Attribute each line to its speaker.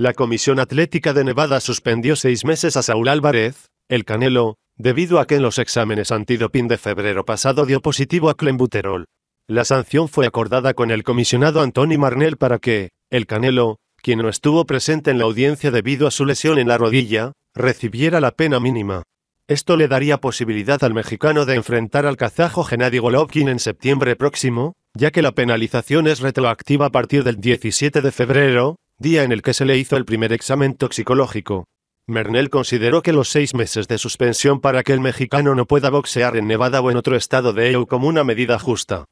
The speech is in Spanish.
Speaker 1: La Comisión Atlética de Nevada suspendió seis meses a Saúl Álvarez, el Canelo, debido a que en los exámenes antidopín de febrero pasado dio positivo a Clembuterol. La sanción fue acordada con el comisionado Anthony Marnell para que, el Canelo, quien no estuvo presente en la audiencia debido a su lesión en la rodilla, recibiera la pena mínima. Esto le daría posibilidad al mexicano de enfrentar al kazajo Gennady Golovkin en septiembre próximo, ya que la penalización es retroactiva a partir del 17 de febrero, día en el que se le hizo el primer examen toxicológico. Mernel consideró que los seis meses de suspensión para que el mexicano no pueda boxear en Nevada o en otro estado de EU como una medida justa.